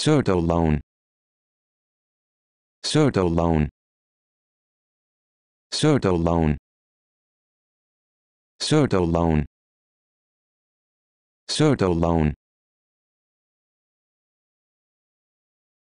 Certo loan. Certo loan. Certo loan. Certo loan. Certo loan.